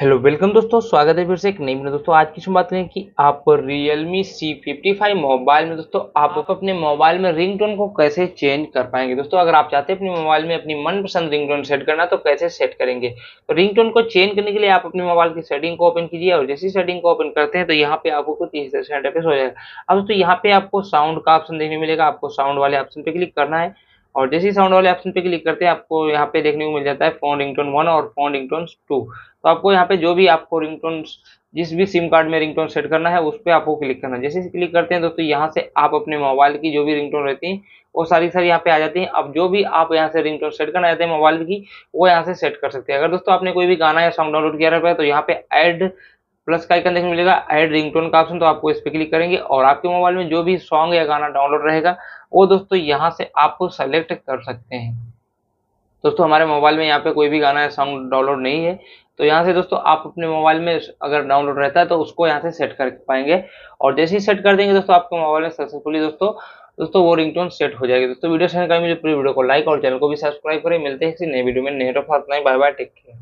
Hello welcome दोस्तों स्वागत है फिर से एक नई वीडियो दोस्तों आज की हम बात करें कि आप सी फिफ्टी फाइव मोबाइल में दोस्तों आप हाँ। अपने मोबाइल में रिंगटोन को कैसे चेंज कर पाएंगे दोस्तों अगर आप चाहते हैं अपने मोबाइल में अपनी मनपसंद रिंगटोन सेट करना तो कैसे सेट करेंगे तो रिंगटोन को चेंज करने के लिए आप अपने मोबाइल की सेटिंग को ओपन कीजिए और जैसी सेटिंग को ओपन करते हैं तो यहाँ पे आपको कुछ इस तरह से हो जाएगा अब दोस्तों यहाँ पे आपको साउंड का ऑप्शन देखने मिलेगा आपको साउंड वाले ऑप्शन पे क्लिक करना है और जैसे ही साउंड वाले ऑप्शन पे क्लिक करते हैं आपको यहाँ पे देखने को मिल जाता है फोन रिंगटोन वन और फोन रिंगटोन टू तो आपको यहाँ पे जो भी आपको रिंगटोन जिस भी सिम कार्ड में रिंगटोन सेट करना है उस पर आपको क्लिक करना है जैसे क्लिक करते हैं दोस्तों तो यहाँ से आप अपने मोबाइल की जो भी रिंगटोन रहती है वो सारी सारी यहाँ पे आ जाती है अब जो भी आप यहाँ से रिंगटोन सेट करना चाहते हैं मोबाइल की वो यहाँ से सेट कर सकते हैं अगर दोस्तों आपने कोई भी गाना या सॉन्ग डाउनलोड किया रहता है तो यहाँ पे एड प्लस का आइकन देखने मिलेगा ऐड रिंगटोन का ऑप्शन तो आपको इस पर क्लिक करेंगे और आपके मोबाइल में जो भी सॉन्ग या गाना डाउनलोड रहेगा वो दोस्तों यहाँ से आपको सेलेक्ट कर सकते हैं दोस्तों हमारे मोबाइल में यहाँ पे कोई भी गाना या सॉन्ग डाउनलोड नहीं है तो यहाँ से दोस्तों आप अपने मोबाइल में अगर डाउनलोड रहता है तो उसको यहाँ से सेट कर पाएंगे और जैसे ही सेट कर देंगे दोस्तों आपके मोबाइल में सक्सेसफुली दोस्तों दोस्तों वो रिंगटोन सेट हो जाएगी दोस्तों वीडियो सेंड करेंगे पूरी वीडियो को लाइक और चैनल को भी सब्सक्राइब करें मिलते हैं किसी नए वीडियो में नहीं तो नहीं बाय बाय टेक केयर